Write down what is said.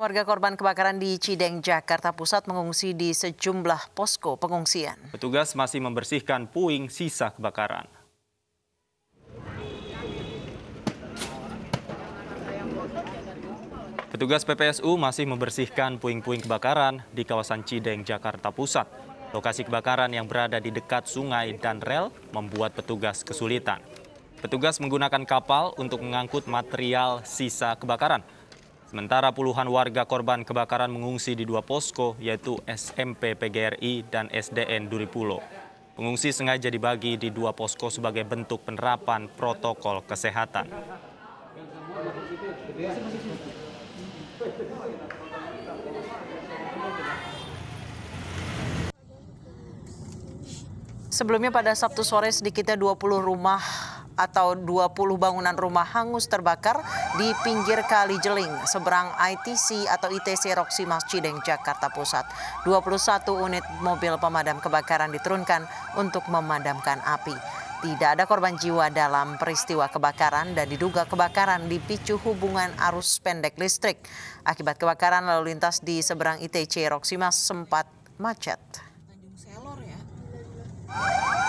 Warga korban kebakaran di Cideng, Jakarta Pusat mengungsi di sejumlah posko pengungsian. Petugas masih membersihkan puing sisa kebakaran. Petugas PPSU masih membersihkan puing-puing kebakaran di kawasan Cideng, Jakarta Pusat. Lokasi kebakaran yang berada di dekat sungai dan rel membuat petugas kesulitan. Petugas menggunakan kapal untuk mengangkut material sisa kebakaran. Sementara puluhan warga korban kebakaran mengungsi di dua posko, yaitu SMP PGRI dan SDN Duri Duripulo. Pengungsi sengaja dibagi di dua posko sebagai bentuk penerapan protokol kesehatan. Sebelumnya pada Sabtu sore sedikitnya 20 rumah atau 20 bangunan rumah hangus terbakar di pinggir Kali Jeling, seberang ITC atau ITC Roksi Mas Cideng, Jakarta Pusat. 21 unit mobil pemadam kebakaran diturunkan untuk memadamkan api. Tidak ada korban jiwa dalam peristiwa kebakaran dan diduga kebakaran dipicu hubungan arus pendek listrik. Akibat kebakaran lalu lintas di seberang ITC Roksimas sempat macet. Tanjung Selor ya.